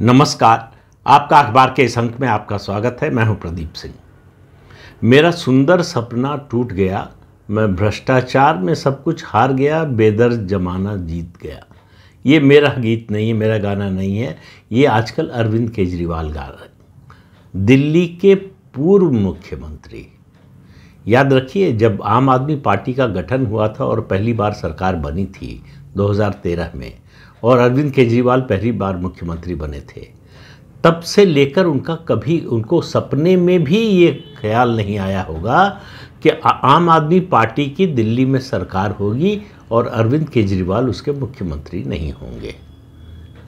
नमस्कार आपका अखबार के इस अंक में आपका स्वागत है मैं हूं प्रदीप सिंह मेरा सुंदर सपना टूट गया मैं भ्रष्टाचार में सब कुछ हार गया बेदर्ज जमाना जीत गया ये मेरा गीत नहीं है मेरा गाना नहीं है ये आजकल अरविंद केजरीवाल गा रहे दिल्ली के पूर्व मुख्यमंत्री याद रखिए जब आम आदमी पार्टी का गठन हुआ था और पहली बार सरकार बनी थी 2013 में और अरविंद केजरीवाल पहली बार मुख्यमंत्री बने थे तब से लेकर उनका कभी उनको सपने में भी ये ख्याल नहीं आया होगा कि आम आदमी पार्टी की दिल्ली में सरकार होगी और अरविंद केजरीवाल उसके मुख्यमंत्री नहीं होंगे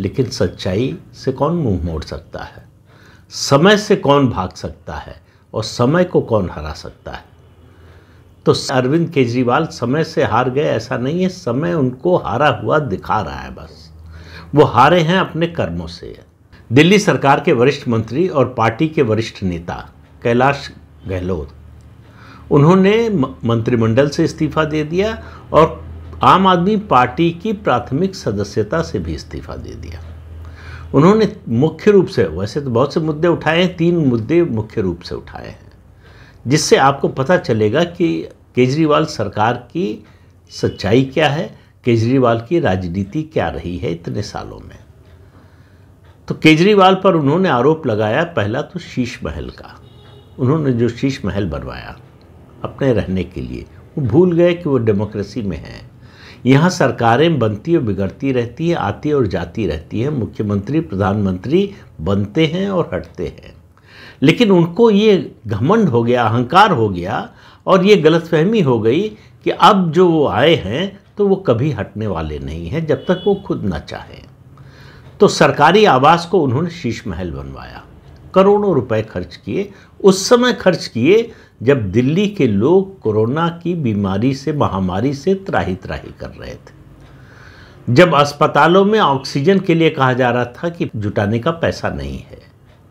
लेकिन सच्चाई से कौन मुंह मोड़ सकता है समय से कौन भाग सकता है और समय को कौन हरा सकता है तो अरविंद केजरीवाल समय से हार गए ऐसा नहीं है समय उनको हारा हुआ दिखा रहा है बस वो हारे हैं अपने कर्मों से दिल्ली सरकार के वरिष्ठ मंत्री और पार्टी के वरिष्ठ नेता कैलाश गहलोत उन्होंने मंत्रिमंडल से इस्तीफा दे दिया और आम आदमी पार्टी की प्राथमिक सदस्यता से भी इस्तीफा दे दिया उन्होंने मुख्य रूप से वैसे तो बहुत से मुद्दे उठाए हैं तीन मुद्दे मुख्य रूप से उठाए हैं जिससे आपको पता चलेगा कि केजरीवाल सरकार की सच्चाई क्या है केजरीवाल की राजनीति क्या रही है इतने सालों में तो केजरीवाल पर उन्होंने आरोप लगाया पहला तो शीश महल का उन्होंने जो शीश महल बनवाया अपने रहने के लिए वो भूल गए कि वो डेमोक्रेसी में हैं यहाँ सरकारें बनती और बिगड़ती रहती है आती और जाती रहती है मुख्यमंत्री प्रधानमंत्री बनते हैं और हटते हैं लेकिन उनको ये घमंड हो गया अहंकार हो गया और ये गलतफहमी हो गई कि अब जो वो आए हैं तो वो कभी हटने वाले नहीं हैं जब तक वो खुद ना चाहें तो सरकारी आवास को उन्होंने शीश महल बनवाया करोड़ों रुपए खर्च किए उस समय खर्च किए जब दिल्ली के लोग कोरोना की बीमारी से महामारी से त्राही त्राही कर रहे थे जब अस्पतालों में ऑक्सीजन के लिए कहा जा रहा था कि जुटाने का पैसा नहीं है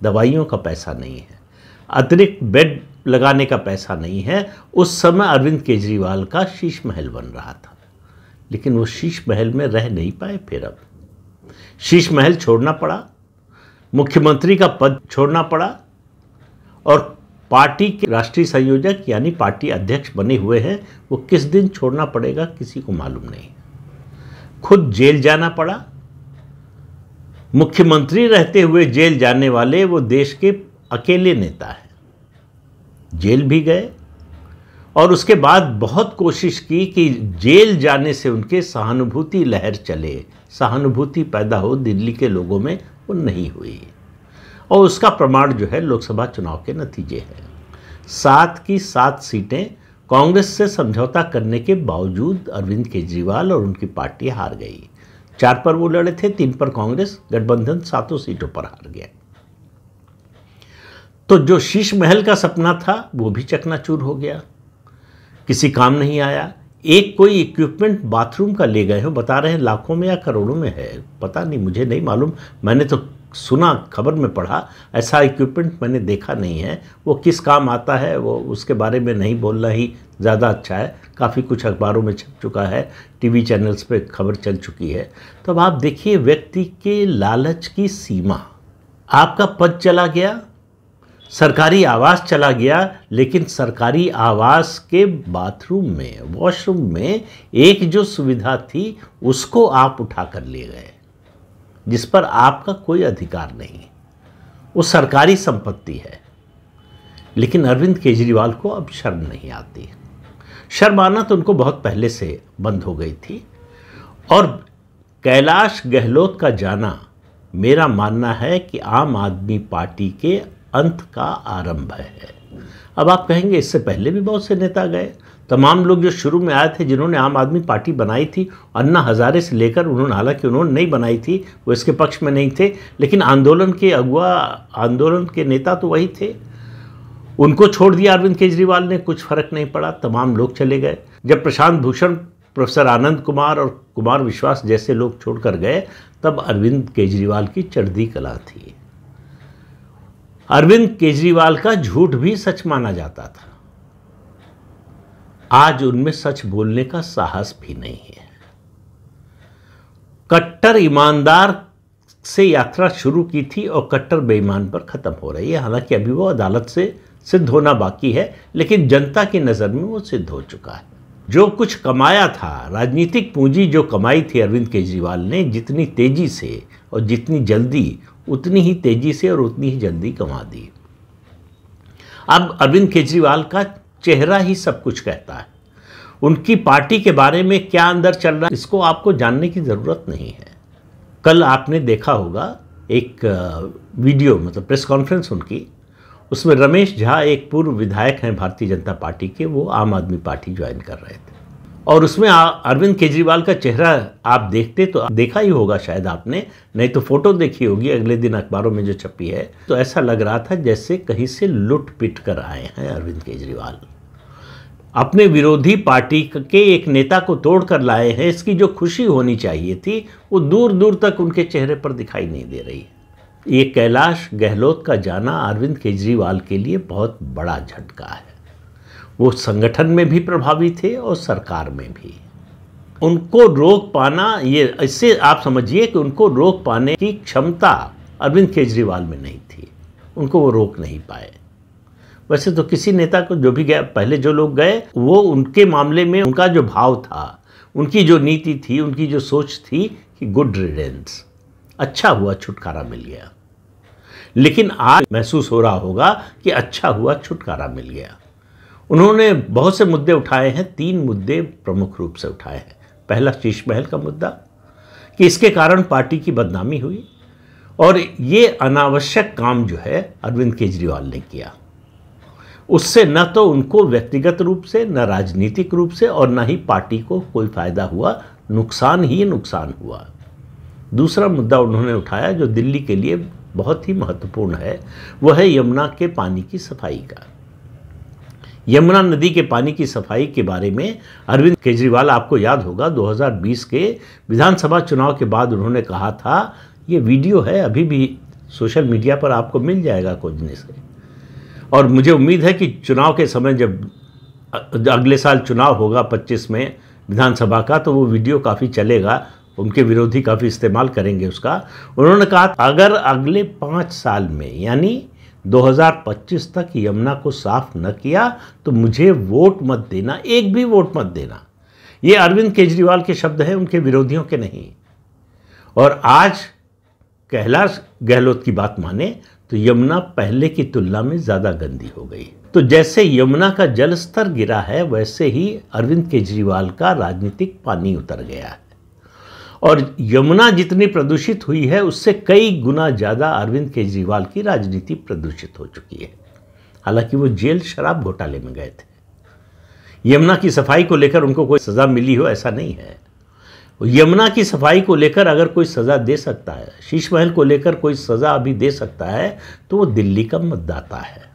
दवाइयों का पैसा नहीं है अतिरिक्त बेड लगाने का पैसा नहीं है उस समय अरविंद केजरीवाल का शीश महल बन रहा था लेकिन वो शीश महल में रह नहीं पाए फिर अब शीश महल छोड़ना पड़ा मुख्यमंत्री का पद छोड़ना पड़ा और पार्टी के राष्ट्रीय संयोजक यानी पार्टी अध्यक्ष बने हुए हैं वो किस दिन छोड़ना पड़ेगा किसी को मालूम नहीं खुद जेल जाना पड़ा मुख्यमंत्री रहते हुए जेल जाने वाले वो देश के अकेले नेता हैं जेल भी गए और उसके बाद बहुत कोशिश की कि जेल जाने से उनके सहानुभूति लहर चले सहानुभूति पैदा हो दिल्ली के लोगों में वो नहीं हुई और उसका प्रमाण जो है लोकसभा चुनाव के नतीजे हैं सात की सात सीटें कांग्रेस से समझौता करने के बावजूद अरविंद केजरीवाल और उनकी पार्टी हार गई चार पर वो लड़े थे तीन पर कांग्रेस गठबंधन सातों सीटों पर हार गया तो जो शीश महल का सपना था वो भी चकनाचूर हो गया किसी काम नहीं आया एक कोई इक्विपमेंट बाथरूम का ले गए हो बता रहे हैं लाखों में या करोड़ों में है पता नहीं मुझे नहीं मालूम मैंने तो सुना खबर में पढ़ा ऐसा इक्विपमेंट मैंने देखा नहीं है वो किस काम आता है वो उसके बारे में नहीं बोलना ही ज़्यादा अच्छा है काफ़ी कुछ अखबारों में छप चुका है टीवी चैनल्स पे खबर चल चुकी है तब तो आप देखिए व्यक्ति के लालच की सीमा आपका पद चला गया सरकारी आवास चला गया लेकिन सरकारी आवास के बाथरूम में वॉशरूम में एक जो सुविधा थी उसको आप उठा कर ले गए जिस पर आपका कोई अधिकार नहीं वो सरकारी संपत्ति है लेकिन अरविंद केजरीवाल को अब शर्म नहीं आती शर्म आना तो उनको बहुत पहले से बंद हो गई थी और कैलाश गहलोत का जाना मेरा मानना है कि आम आदमी पार्टी के अंत का आरंभ है अब आप कहेंगे इससे पहले भी बहुत से नेता गए तमाम लोग जो शुरू में आए थे जिन्होंने आम आदमी पार्टी बनाई थी अन्ना हज़ारे से लेकर उन्होंने हालांकि उन्होंने नहीं बनाई थी वो इसके पक्ष में नहीं थे लेकिन आंदोलन के अगुआ आंदोलन के नेता तो वही थे उनको छोड़ दिया अरविंद केजरीवाल ने कुछ फर्क नहीं पड़ा तमाम लोग चले गए जब प्रशांत भूषण प्रोफेसर आनंद कुमार और कुमार विश्वास जैसे लोग छोड़कर गए तब अरविंद केजरीवाल की चढ़दी कला थी अरविंद केजरीवाल का झूठ भी सच माना जाता था आज उनमें सच बोलने का साहस भी नहीं है कट्टर ईमानदार से यात्रा शुरू की थी और कट्टर बेईमान पर ख़त्म हो रही है हालांकि अभी वो अदालत से सिद्ध होना बाकी है लेकिन जनता की नज़र में वो सिद्ध हो चुका है जो कुछ कमाया था राजनीतिक पूंजी जो कमाई थी अरविंद केजरीवाल ने जितनी तेज़ी से और जितनी जल्दी उतनी ही तेज़ी से और उतनी ही जल्दी कमा दी अब अरविंद केजरीवाल का चेहरा ही सब कुछ कहता है उनकी पार्टी के बारे में क्या अंदर चल रहा है इसको आपको जानने की ज़रूरत नहीं है कल आपने देखा होगा एक वीडियो मतलब प्रेस कॉन्फ्रेंस उनकी उसमें रमेश झा एक पूर्व विधायक हैं भारतीय जनता पार्टी के वो आम आदमी पार्टी ज्वाइन कर रहे थे और उसमें अरविंद केजरीवाल का चेहरा आप देखते तो देखा ही होगा शायद आपने नहीं तो फोटो देखी होगी अगले दिन अखबारों में जो छपी है तो ऐसा लग रहा था जैसे कहीं से लुट पिट कर आए हैं अरविंद केजरीवाल अपने विरोधी पार्टी के एक नेता को तोड़कर लाए हैं इसकी जो खुशी होनी चाहिए थी वो दूर दूर तक उनके चेहरे पर दिखाई नहीं दे रही है ये कैलाश गहलोत का जाना अरविंद केजरीवाल के लिए बहुत बड़ा झटका है वो संगठन में भी प्रभावी थे और सरकार में भी उनको रोक पाना ये इससे आप समझिए कि उनको रोक पाने की क्षमता अरविंद केजरीवाल में नहीं थी उनको वो रोक नहीं पाए वैसे तो किसी नेता को जो भी गया पहले जो लोग गए वो उनके मामले में उनका जो भाव था उनकी जो नीति थी उनकी जो सोच थी कि गुड रिडेंस अच्छा हुआ छुटकारा मिल गया लेकिन आज महसूस हो रहा होगा कि अच्छा हुआ छुटकारा मिल गया उन्होंने बहुत से मुद्दे उठाए हैं तीन मुद्दे प्रमुख रूप से उठाए हैं पहला शीश महल का मुद्दा कि इसके कारण पार्टी की बदनामी हुई और ये अनावश्यक काम जो है अरविंद केजरीवाल ने किया उससे न तो उनको व्यक्तिगत रूप से न राजनीतिक रूप से और न ही पार्टी को कोई फायदा हुआ नुकसान ही नुकसान हुआ दूसरा मुद्दा उन्होंने उठाया जो दिल्ली के लिए बहुत ही महत्वपूर्ण है वह है यमुना के पानी की सफाई का यमुना नदी के पानी की सफाई के बारे में अरविंद केजरीवाल आपको याद होगा 2020 के विधानसभा चुनाव के बाद उन्होंने कहा था ये वीडियो है अभी भी सोशल मीडिया पर आपको मिल जाएगा खोजने से और मुझे उम्मीद है कि चुनाव के समय जब अगले साल चुनाव होगा 25 में विधानसभा का तो वो वीडियो काफ़ी चलेगा उनके विरोधी काफ़ी इस्तेमाल करेंगे उसका उन्होंने कहा अगर अगले पाँच साल में यानी 2025 तक यमुना को साफ न किया तो मुझे वोट मत देना एक भी वोट मत देना ये अरविंद केजरीवाल के शब्द हैं उनके विरोधियों के नहीं और आज कैलाश गहलोत की बात माने तो यमुना पहले की तुलना में ज़्यादा गंदी हो गई तो जैसे यमुना का जलस्तर गिरा है वैसे ही अरविंद केजरीवाल का राजनीतिक पानी उतर गया है और यमुना जितनी प्रदूषित हुई है उससे कई गुना ज़्यादा अरविंद केजरीवाल की राजनीति प्रदूषित हो चुकी है हालांकि वो जेल शराब घोटाले में गए थे यमुना की सफाई को लेकर उनको कोई सज़ा मिली हो ऐसा नहीं है यमुना की सफाई को लेकर अगर कोई सज़ा दे सकता है शीश महल को लेकर कोई सज़ा अभी दे सकता है तो वो दिल्ली का मतदाता है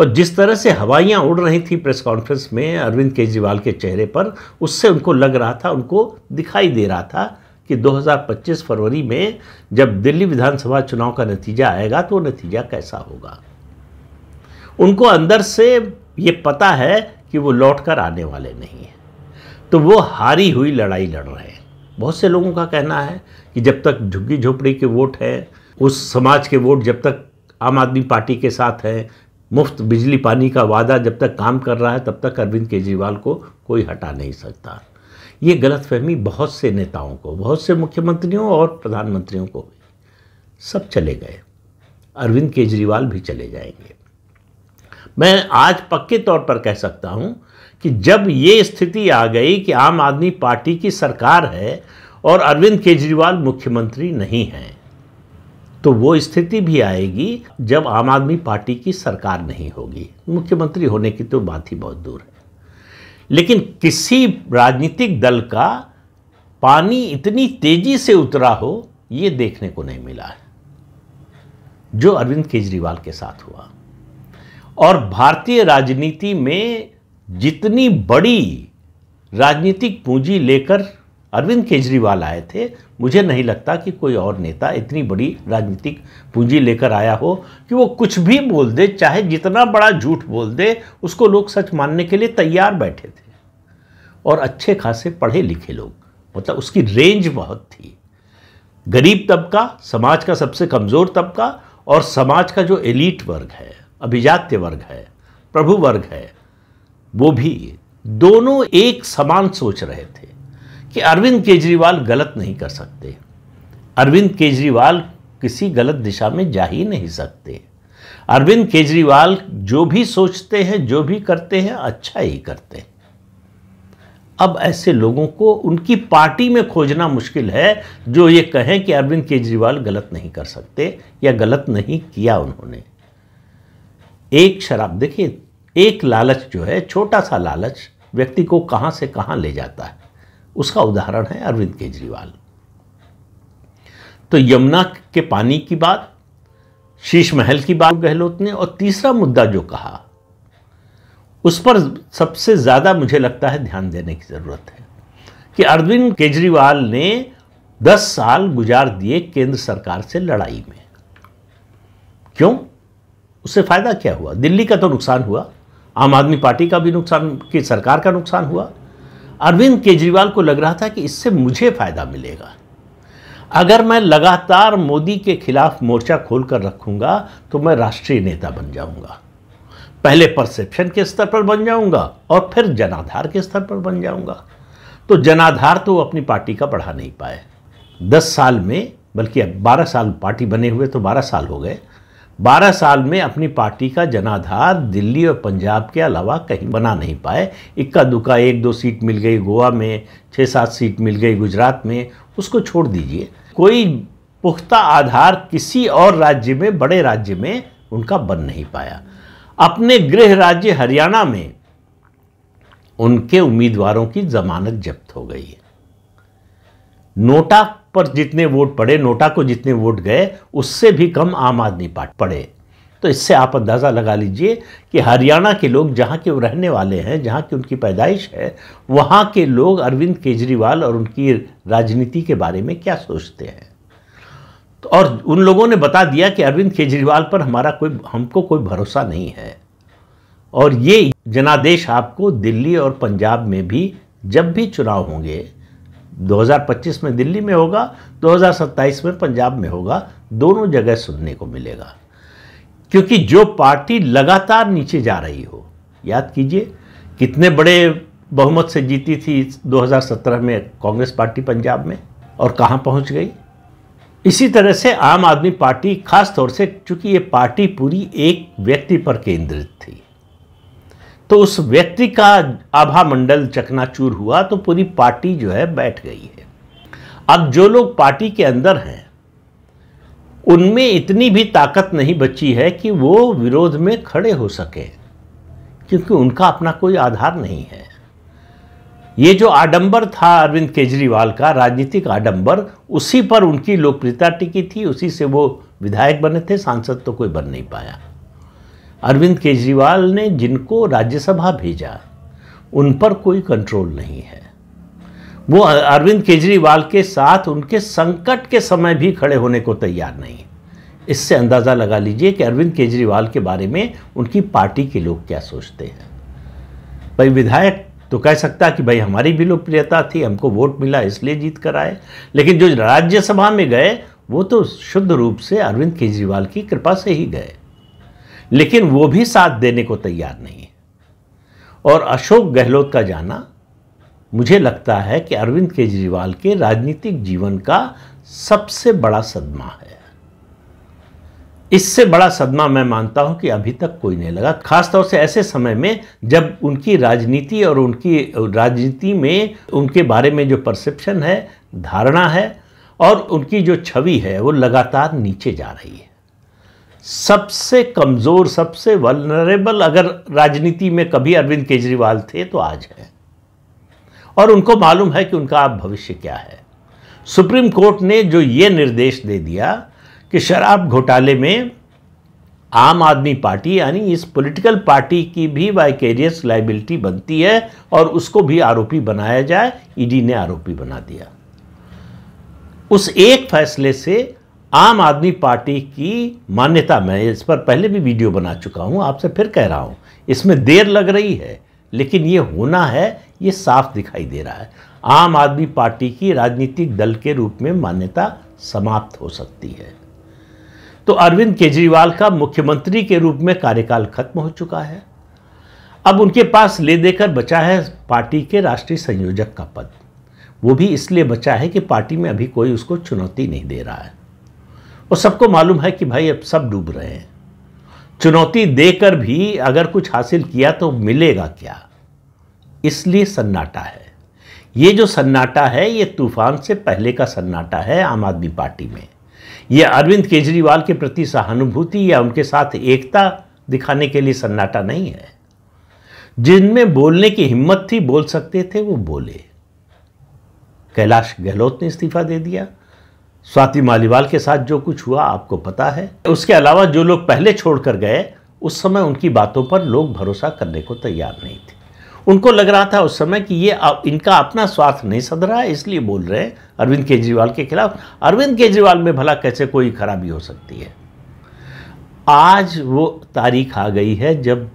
और जिस तरह से हवाइयाँ उड़ रही थी प्रेस कॉन्फ्रेंस में अरविंद केजरीवाल के चेहरे पर उससे उनको लग रहा था उनको दिखाई दे रहा था कि 2025 फरवरी में जब दिल्ली विधानसभा चुनाव का नतीजा आएगा तो नतीजा कैसा होगा उनको अंदर से ये पता है कि वो लौट कर आने वाले नहीं हैं तो वो हारी हुई लड़ाई लड़ रहे हैं बहुत से लोगों का कहना है कि जब तक झुग्गी झोपड़ी के वोट हैं उस समाज के वोट जब तक आम आदमी पार्टी के साथ हैं मुफ्त बिजली पानी का वादा जब तक काम कर रहा है तब तक अरविंद केजरीवाल को कोई हटा नहीं सकता ये गलतफहमी बहुत से नेताओं को बहुत से मुख्यमंत्रियों और प्रधानमंत्रियों को सब चले गए अरविंद केजरीवाल भी चले जाएंगे मैं आज पक्के तौर पर कह सकता हूँ कि जब ये स्थिति आ गई कि आम आदमी पार्टी की सरकार है और अरविंद केजरीवाल मुख्यमंत्री नहीं हैं तो वो स्थिति भी आएगी जब आम आदमी पार्टी की सरकार नहीं होगी मुख्यमंत्री होने की तो बात ही बहुत दूर है लेकिन किसी राजनीतिक दल का पानी इतनी तेजी से उतरा हो ये देखने को नहीं मिला है जो अरविंद केजरीवाल के साथ हुआ और भारतीय राजनीति में जितनी बड़ी राजनीतिक पूंजी लेकर अरविंद केजरीवाल आए थे मुझे नहीं लगता कि कोई और नेता इतनी बड़ी राजनीतिक पूंजी लेकर आया हो कि वो कुछ भी बोल दे चाहे जितना बड़ा झूठ बोल दे उसको लोग सच मानने के लिए तैयार बैठे थे और अच्छे खासे पढ़े लिखे लोग मतलब उसकी रेंज बहुत थी गरीब तबका समाज का सबसे कमज़ोर तबका और समाज का जो एलिट वर्ग है अभिजात्य वर्ग है प्रभु वर्ग है वो भी दोनों एक समान सोच रहे थे कि अरविंद केजरीवाल गलत नहीं कर सकते अरविंद केजरीवाल किसी गलत दिशा में जा ही नहीं सकते अरविंद केजरीवाल जो भी सोचते हैं जो भी करते हैं अच्छा ही करते हैं अब ऐसे लोगों को उनकी पार्टी में खोजना मुश्किल है जो ये कहें कि अरविंद केजरीवाल गलत नहीं कर सकते या गलत नहीं किया उन्होंने एक शराब देखिए एक लालच जो है छोटा सा लालच व्यक्ति को कहां से कहां ले जाता है उसका उदाहरण है अरविंद केजरीवाल तो यमुना के पानी की बात शीश महल की बात गहलोत ने और तीसरा मुद्दा जो कहा उस पर सबसे ज़्यादा मुझे लगता है ध्यान देने की ज़रूरत है कि अरविंद केजरीवाल ने 10 साल गुजार दिए केंद्र सरकार से लड़ाई में क्यों उससे फ़ायदा क्या हुआ दिल्ली का तो नुकसान हुआ आम आदमी पार्टी का भी नुकसान की सरकार का नुकसान हुआ अरविंद केजरीवाल को लग रहा था कि इससे मुझे फ़ायदा मिलेगा अगर मैं लगातार मोदी के खिलाफ मोर्चा खोलकर रखूंगा तो मैं राष्ट्रीय नेता बन जाऊंगा पहले परसेप्शन के स्तर पर बन जाऊंगा और फिर जनाधार के स्तर पर बन जाऊंगा तो जनाधार तो अपनी पार्टी का बढ़ा नहीं पाए दस साल में बल्कि अब बारह साल पार्टी बने हुए तो बारह साल हो गए बारह साल में अपनी पार्टी का जनाधार दिल्ली और पंजाब के अलावा कहीं बना नहीं पाए इक्का दुक्का एक दो सीट मिल गई गोवा में छः सात सीट मिल गई गुजरात में उसको छोड़ दीजिए कोई पुख्ता आधार किसी और राज्य में बड़े राज्य में उनका बन नहीं पाया अपने गृह राज्य हरियाणा में उनके उम्मीदवारों की जमानत जब्त हो गई है नोटा पर जितने वोट पड़े नोटा को जितने वोट गए उससे भी कम आम आदमी पार्टी पड़े तो इससे आप अंदाज़ा लगा लीजिए कि हरियाणा के लोग जहाँ के वो रहने वाले हैं जहाँ की उनकी पैदाइश है वहाँ के लोग अरविंद केजरीवाल और उनकी राजनीति के बारे में क्या सोचते हैं तो और उन लोगों ने बता दिया कि अरविंद केजरीवाल पर हमारा कोई हमको कोई भरोसा नहीं है और ये जनादेश आपको दिल्ली और पंजाब में भी जब भी चुनाव होंगे 2025 में दिल्ली में होगा 2027 में पंजाब में होगा दोनों जगह सुनने को मिलेगा क्योंकि जो पार्टी लगातार नीचे जा रही हो याद कीजिए कितने बड़े बहुमत से जीती थी 2017 में कांग्रेस पार्टी पंजाब में और कहाँ पहुँच गई इसी तरह से आम आदमी पार्टी खास तौर से चूंकि ये पार्टी पूरी एक व्यक्ति पर केंद्रित थी तो उस व्यक्ति का आभा मंडल चकनाचूर हुआ तो पूरी पार्टी जो है बैठ गई है अब जो लोग पार्टी के अंदर हैं उनमें इतनी भी ताकत नहीं बची है कि वो विरोध में खड़े हो सके क्योंकि उनका अपना कोई आधार नहीं है ये जो आडंबर था अरविंद केजरीवाल का राजनीतिक आडंबर उसी पर उनकी लोकप्रियता टिकी थी उसी से वो विधायक बने थे सांसद तो कोई बन नहीं पाया अरविंद केजरीवाल ने जिनको राज्यसभा भेजा उन पर कोई कंट्रोल नहीं है वो अरविंद केजरीवाल के साथ उनके संकट के समय भी खड़े होने को तैयार नहीं इससे अंदाज़ा लगा लीजिए कि अरविंद केजरीवाल के बारे में उनकी पार्टी के लोग क्या सोचते हैं भाई विधायक तो कह सकता कि भाई हमारी भी लोकप्रियता थी हमको वोट मिला इसलिए जीत कर आए लेकिन जो राज्यसभा में गए वो तो शुद्ध रूप से अरविंद केजरीवाल की कृपा से ही गए लेकिन वो भी साथ देने को तैयार नहीं और अशोक गहलोत का जाना मुझे लगता है कि अरविंद केजरीवाल के राजनीतिक जीवन का सबसे बड़ा सदमा है इससे बड़ा सदमा मैं मानता हूं कि अभी तक कोई नहीं लगा खासतौर से ऐसे समय में जब उनकी राजनीति और उनकी राजनीति में उनके बारे में जो परसेप्शन है धारणा है और उनकी जो छवि है वो लगातार नीचे जा रही है सबसे कमज़ोर सबसे वलनरेबल अगर राजनीति में कभी अरविंद केजरीवाल थे तो आज है और उनको मालूम है कि उनका आप भविष्य क्या है सुप्रीम कोर्ट ने जो ये निर्देश दे दिया कि शराब घोटाले में आम आदमी पार्टी यानी इस पॉलिटिकल पार्टी की भी वाइकेरियस लाइबिलिटी बनती है और उसको भी आरोपी बनाया जाए ईडी e ने आरोपी बना दिया उस एक फैसले से आम आदमी पार्टी की मान्यता मैं इस पर पहले भी वीडियो बना चुका हूँ आपसे फिर कह रहा हूँ इसमें देर लग रही है लेकिन ये होना है ये साफ दिखाई दे रहा है आम आदमी पार्टी की राजनीतिक दल के रूप में मान्यता समाप्त हो सकती है तो अरविंद केजरीवाल का मुख्यमंत्री के रूप में कार्यकाल खत्म हो चुका है अब उनके पास ले देकर बचा है पार्टी के राष्ट्रीय संयोजक का पद वो भी इसलिए बचा है कि पार्टी में अभी कोई उसको चुनौती नहीं दे रहा है और सबको मालूम है कि भाई अब सब डूब रहे हैं चुनौती देकर भी अगर कुछ हासिल किया तो मिलेगा क्या इसलिए सन्नाटा है ये जो सन्नाटा है ये तूफान से पहले का सन्नाटा है आम आदमी पार्टी में ये अरविंद केजरीवाल के प्रति सहानुभूति या उनके साथ एकता दिखाने के लिए सन्नाटा नहीं है जिनमें बोलने की हिम्मत थी बोल सकते थे वो बोले कैलाश गहलोत ने इस्तीफा दे दिया स्वाति मालीवाल के साथ जो कुछ हुआ आपको पता है उसके अलावा जो लोग पहले छोड़कर गए उस समय उनकी बातों पर लोग भरोसा करने को तैयार नहीं थे उनको लग रहा था उस समय कि ये इनका अपना स्वार्थ नहीं सध रहा है इसलिए बोल रहे हैं अरविंद केजरीवाल के खिलाफ अरविंद केजरीवाल में भला कैसे कोई खराबी हो सकती है आज वो तारीख आ गई है जब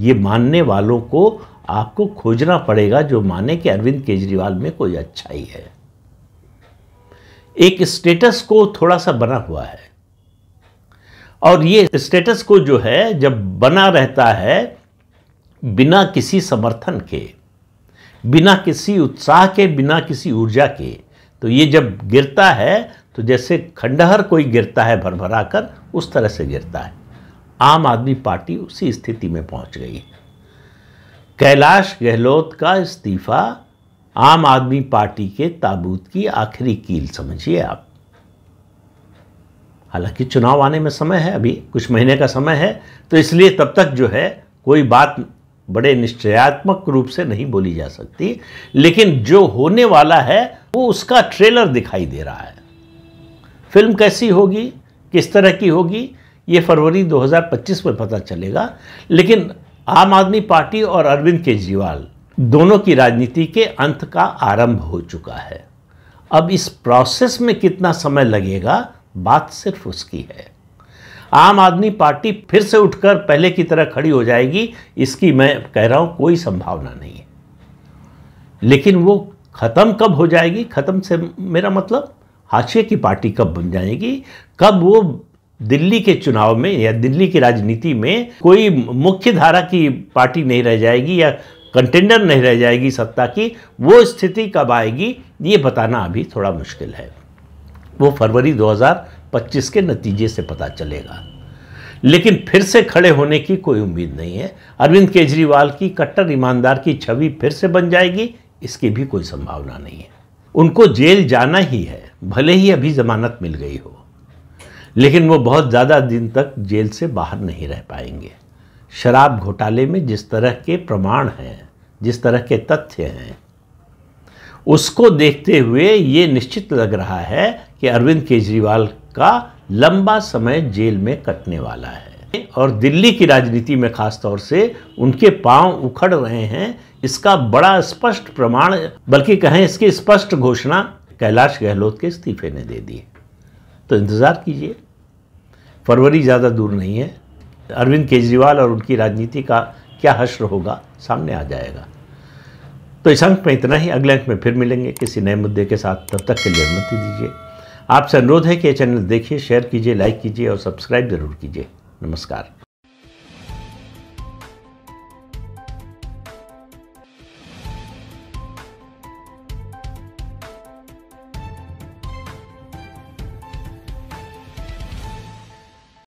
ये मानने वालों को आपको खोजना पड़ेगा जो माने कि अरविंद केजरीवाल में कोई अच्छाई है एक स्टेटस को थोड़ा सा बना हुआ है और ये स्टेटस को जो है जब बना रहता है बिना किसी समर्थन के बिना किसी उत्साह के बिना किसी ऊर्जा के तो ये जब गिरता है तो जैसे खंडहर कोई गिरता है भरभरा कर उस तरह से गिरता है आम आदमी पार्टी उसी स्थिति में पहुंच गई कैलाश गहलोत का इस्तीफा आम आदमी पार्टी के ताबूत की आखिरी कील समझिए आप हालांकि चुनाव आने में समय है अभी कुछ महीने का समय है तो इसलिए तब तक जो है कोई बात बड़े निश्चयात्मक रूप से नहीं बोली जा सकती लेकिन जो होने वाला है वो उसका ट्रेलर दिखाई दे रहा है फिल्म कैसी होगी किस तरह की होगी ये फरवरी 2025 में पता चलेगा लेकिन आम आदमी पार्टी और अरविंद केजरीवाल दोनों की राजनीति के अंत का आरंभ हो चुका है अब इस प्रोसेस में कितना समय लगेगा बात सिर्फ उसकी है आम आदमी पार्टी फिर से उठकर पहले की तरह खड़ी हो जाएगी इसकी मैं कह रहा हूं कोई संभावना नहीं है लेकिन वो ख़त्म कब हो जाएगी ख़त्म से मेरा मतलब हाशिए की पार्टी कब बन जाएगी कब वो दिल्ली के चुनाव में या दिल्ली की राजनीति में कोई मुख्य धारा की पार्टी नहीं रह जाएगी या कंटेंडर नहीं रह जाएगी सत्ता की वो स्थिति कब आएगी ये बताना अभी थोड़ा मुश्किल है वो फरवरी 2025 के नतीजे से पता चलेगा लेकिन फिर से खड़े होने की कोई उम्मीद नहीं है अरविंद केजरीवाल की कट्टर ईमानदार की छवि फिर से बन जाएगी इसकी भी कोई संभावना नहीं है उनको जेल जाना ही है भले ही अभी जमानत मिल गई हो लेकिन वो बहुत ज़्यादा दिन तक जेल से बाहर नहीं रह पाएंगे शराब घोटाले में जिस तरह के प्रमाण हैं जिस तरह के तथ्य हैं उसको देखते हुए ये निश्चित लग रहा है कि अरविंद केजरीवाल का लंबा समय जेल में कटने वाला है और दिल्ली की राजनीति में खासतौर से उनके पांव उखड़ रहे हैं इसका बड़ा स्पष्ट प्रमाण बल्कि कहें इसकी स्पष्ट घोषणा कैलाश गहलोत के इस्तीफे ने दे दी तो इंतज़ार कीजिए फरवरी ज़्यादा दूर नहीं है अरविंद केजरीवाल और उनकी राजनीति का क्या हश्र होगा सामने आ जाएगा तो इस अंक में इतना ही अगले अंक में फिर मिलेंगे किसी नए मुद्दे के साथ तब तक के लिए अनुमति दीजिए आपसे अनुरोध है कि ये चैनल देखिए शेयर कीजिए लाइक कीजिए और सब्सक्राइब ज़रूर कीजिए नमस्कार